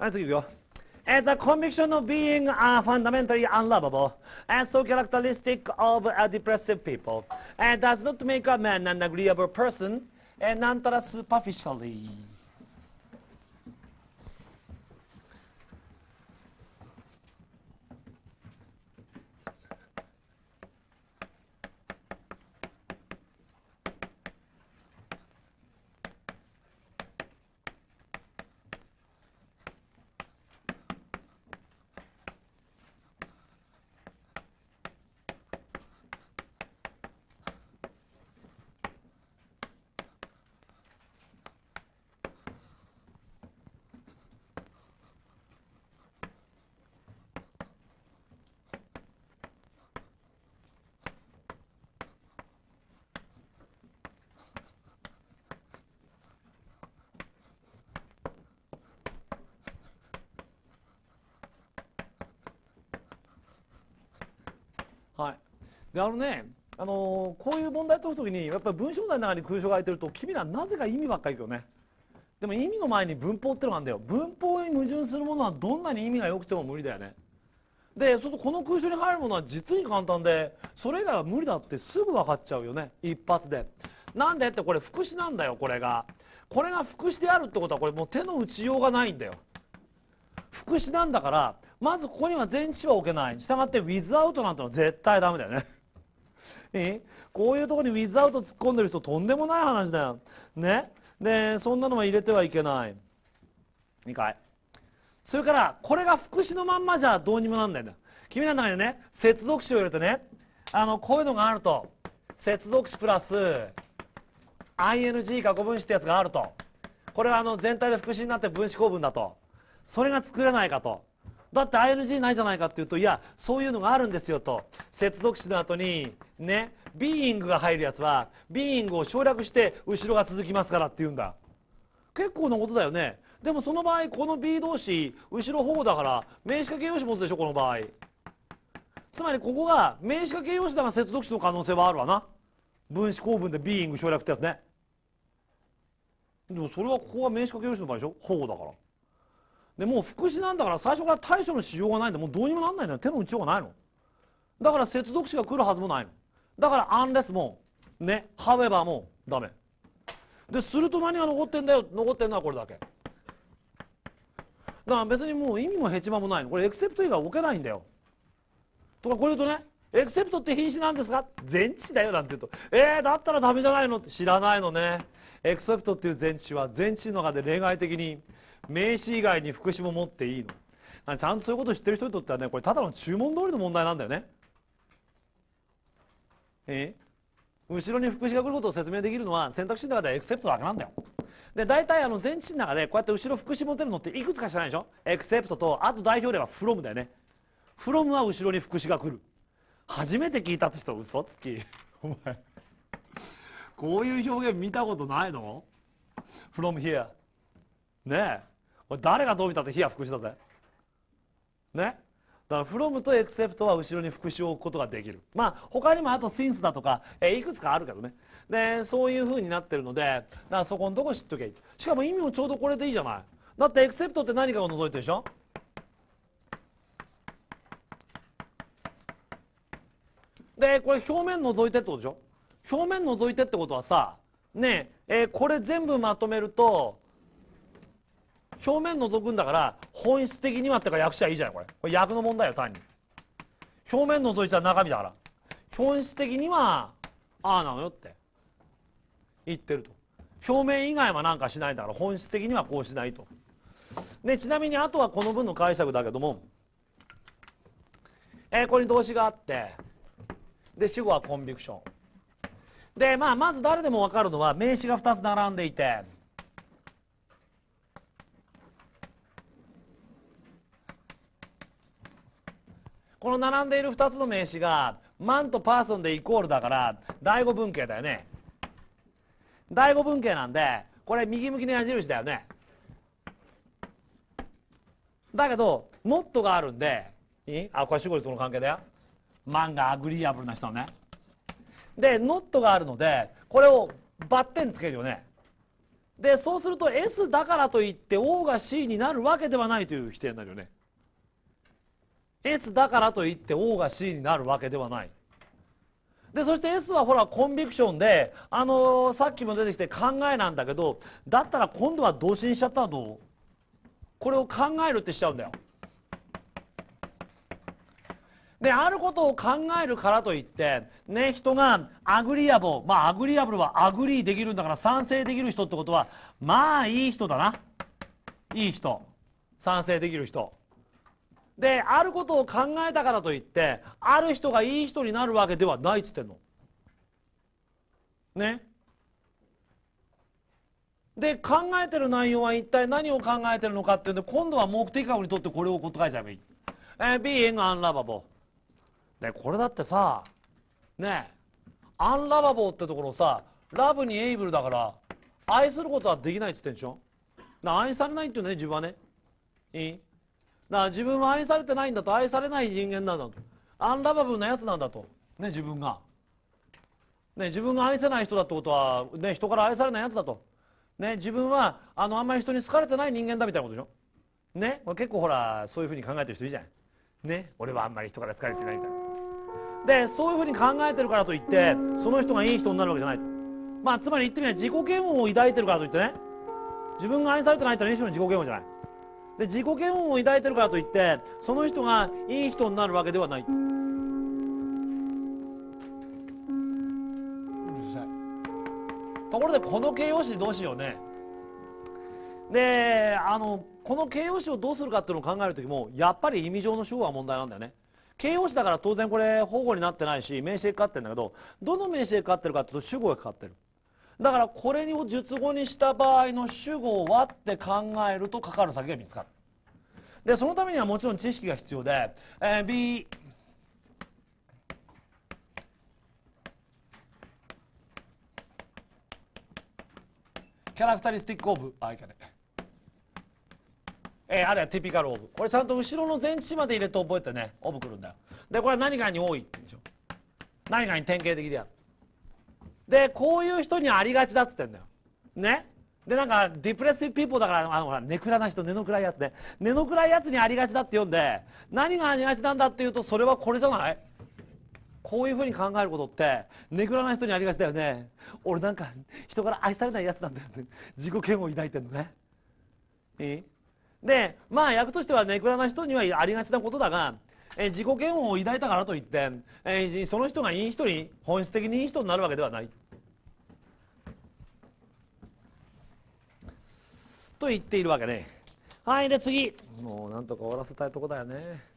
As you you. As a conviction of being uh, fundamentally unlovable, and so characteristic of a uh, depressive people, and does not make a man an agreeable person, and not superficially. であのねあのー、こういう問題解くときにやっぱり文章題の中に空想が空いてると君らなぜか意味ばっかりいくよねでも意味の前に文法ってのがあるんだよ文法に矛盾するものはどんなに意味が良くても無理だよねでそうするとこの空襲に入るものは実に簡単でそれ以外は無理だってすぐ分かっちゃうよね一発でなんでってこれ副詞なんだよこれがこれが副詞であるってことはこれもう手の打ちようがないんだよ副詞なんだからまずここには全置は置けない従って without なんてのは絶対ダメだよねえこういうとこにウィズアウト突っ込んでる人とんでもない話だよ。ねでそんなのは入れてはいけない。2回それからこれが副詞のまんまじゃどうにもなんないんだ君らの中にね接続詞を入れてねあのこういうのがあると接続詞プラス ing 過去分詞ってやつがあるとこれはあの全体で副詞になって分子構文だとそれが作れないかとだって ING ないじゃないかっていうといやそういうのがあるんですよと接続詞の後にねビーイングが入るやつはビーイングを省略して後ろが続きますからって言うんだ結構なことだよねでもその場合この B 動詞後ろ保護だから名詞化形容詞持つでしょこの場合つまりここが名詞化形容詞だら接続詞の可能性はあるわな分子構文でビーイング省略ってやつねでもそれはここが名詞化形容詞の場合でしょ保護だからでもう副詞なんだから最初から対処のしようがないんでもうどうにもなんないのよ手の打ちようがないのだから接続詞が来るはずもないのだから unless もね however もダメですると何が残ってんだよ残ってんのはこれだけだから別にもう意味もヘチマもないのこれエクセプト以外置けないんだよとかこれ言うとねエクセプトって品詞なんですか前置詞だよなんて言うとえー、だったらダメじゃないのって知らないのねエクセプトっていう前置詞は前置詞の中で例外的に名詞以外に副詞も持っていいのちゃんとそういうこと知ってる人にとってはねこれただの注文通りの問題なんだよねえ後ろに副詞が来ることを説明できるのは選択肢の中ではエクセプトだけなんだよで大体あの全知の中でこうやって後ろ副詞持てるのっていくつかしかないでしょエクセプトとあと代表例はフロムだよねフロムは後ろに副詞が来る初めて聞いたって人嘘つきお前こういう表現見たことないの ?from here ねえ誰がどう見たって非は副詞だぜねだから「from」と「except」は後ろに副詞を置くことができるまあ他にもあと「since」だとか、えいくつかあるけどねでそういうふうになってるのでだからそこのとこ知っときゃいいしかも意味もちょうどこれでいいじゃないだって「except」って何かを除いてるでしょでこれ表面除いてってことでしょ表面除いてってことはさねえー、これ全部まとめると表面覗くんだから本質的にはってか訳者いいじゃないこれこれ訳の問題よ単に表面のぞいちゃ中身だから本質的にはああなのよって言ってると表面以外は何かしないんだから本質的にはこうしないとでちなみにあとはこの文の解釈だけどもえー、ここに動詞があってで主語はコンビクションでまあまず誰でも分かるのは名詞が2つ並んでいてこの並んでいる2つの名詞がマンとパーソンでイコールだから第5文系だよね第5文系なんでこれ右向きの矢印だよねだけどノットがあるんでいいあこれ主語との関係だよマンがアグリーアブルな人ねでノットがあるのでこれをバッテンつけるよねでそうすると S だからといって O が C になるわけではないという否定になるよね S だからといって O が C になるわけではないでそして S はほらコンビクションで、あのー、さっきも出てきて考えなんだけどだったら今度は同心しちゃったらどうこれを考えるってしちゃうんだよ。であることを考えるからといってね人がアグリアボまあアグリアブルはアグリーできるんだから賛成できる人ってことはまあいい人だないい人賛成できる人であることを考えたからといってある人がいい人になるわけではないっつってんの。ねで考えてる内容は一体何を考えてるのかっていうんで今度は目的確にとってこれを答えちゃえばいい。えー、being unlovable。でこれだってさねアンラバボーってところさラブにエイブルだから愛することはできないっつってんでしょ愛されないっていうね自分はねいいだから自分は愛されてないんだと愛されない人間なんだとアンラバブルなやつなんだとね自分が。ね、自分が愛せない人だってことは、ね、人から愛されないやつだと、ね、自分はあのあんまり人に好かれてない人間だみたいなことでしょ、ね、結構ほらそういうふうに考えてる人いいじゃない、ね、俺はあんまり人から好かれてないみたいなでそういうふうに考えてるからといってその人がいい人になるわけじゃないまあつまり言ってみれば自己嫌悪を抱いてるからといってね自分が愛されてないってのは一種の自己嫌悪じゃないで自己嫌悪を抱いてるからといってその人がいい人になるわけではないうるさいところでこの形容詞どうしようねであのこの形容詞をどうするかっていうのを考える時もやっぱり意味上の主語は問題なんだよね形容詞だから当然これ保護になってないし名詞でかかってるんだけどどの名詞でかかってるかっていうと主語がかかってるだからこれを述語にした場合の主語はって考えるとかかる先が見つかるでそのためにはもちろん知識が必要で、えー、B キャラクタリスティックオブあいかねえー、あるいはティピカルオブこれちゃんと後ろの前置詞まで入れて覚えてねオブくるんだよでこれは何かに多いって言うんでしょ何かに典型的であるでこういう人にありがちだっつってんだよねでなんかディプレッシブピーポーだからあのほら根暗な人根の暗いやつね根の暗いやつにありがちだって読んで何がありがちなんだっていうとそれはこれじゃないこういうふうに考えることって根暗な人にありがちだよね俺なんか人から愛されないやつなんだよね自己嫌悪抱いてんのねいいでまあ役としては根暗な人にはありがちなことだがえ自己嫌悪を抱いたからといって、えその人がいい人に本質的にいい人になるわけではないと言っているわけねはいで次もうなんとか終わらせたいとこだよね